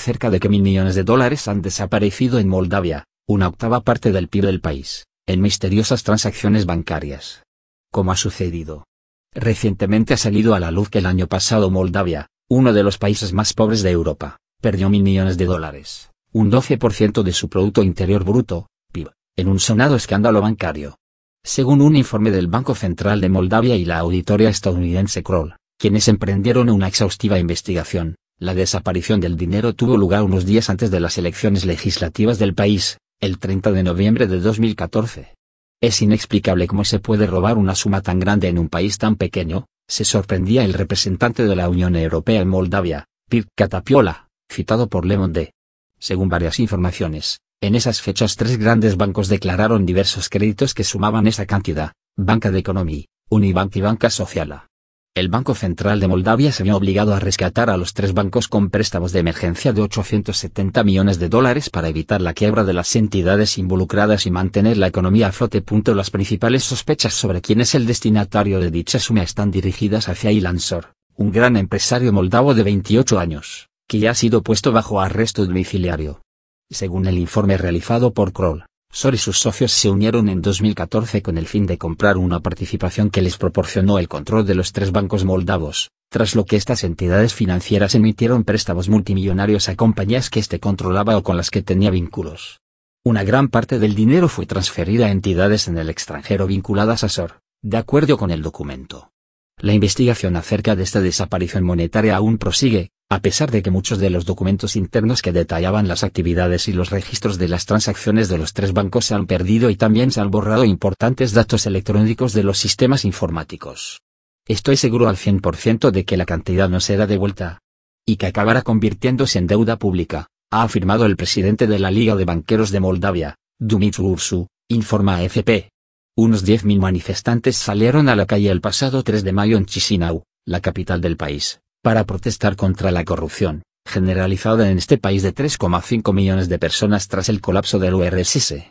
cerca de que mil millones de dólares han desaparecido en Moldavia, una octava parte del PIB del país, en misteriosas transacciones bancarias. ¿Cómo ha sucedido. Recientemente ha salido a la luz que el año pasado Moldavia, uno de los países más pobres de Europa, perdió mil millones de dólares, un 12% de su Producto Interior Bruto, PIB, en un sonado escándalo bancario. Según un informe del Banco Central de Moldavia y la auditoría estadounidense Kroll, quienes emprendieron una exhaustiva investigación, la desaparición del dinero tuvo lugar unos días antes de las elecciones legislativas del país, el 30 de noviembre de 2014. Es inexplicable cómo se puede robar una suma tan grande en un país tan pequeño, se sorprendía el representante de la Unión Europea en Moldavia, Pir Catapiola, citado por Le Monde. Según varias informaciones, en esas fechas tres grandes bancos declararon diversos créditos que sumaban esa cantidad, Banca de Economía, Unibank y Banca Sociala el Banco Central de Moldavia se vio obligado a rescatar a los tres bancos con préstamos de emergencia de 870 millones de dólares para evitar la quiebra de las entidades involucradas y mantener la economía a flote. Las principales sospechas sobre quién es el destinatario de dicha suma están dirigidas hacia Ilansor, un gran empresario moldavo de 28 años, que ya ha sido puesto bajo arresto domiciliario. Según el informe realizado por Kroll, Sor y sus socios se unieron en 2014 con el fin de comprar una participación que les proporcionó el control de los tres bancos moldavos, tras lo que estas entidades financieras emitieron préstamos multimillonarios a compañías que éste controlaba o con las que tenía vínculos. Una gran parte del dinero fue transferida a entidades en el extranjero vinculadas a SOR, de acuerdo con el documento. La investigación acerca de esta desaparición monetaria aún prosigue, a pesar de que muchos de los documentos internos que detallaban las actividades y los registros de las transacciones de los tres bancos se han perdido y también se han borrado importantes datos electrónicos de los sistemas informáticos. Estoy seguro al 100% de que la cantidad no será devuelta. Y que acabará convirtiéndose en deuda pública, ha afirmado el presidente de la Liga de Banqueros de Moldavia, Dumitru Ursu, informa AFP. Unos 10.000 manifestantes salieron a la calle el pasado 3 de mayo en Chisinau, la capital del país, para protestar contra la corrupción, generalizada en este país de 3,5 millones de personas tras el colapso del URSS.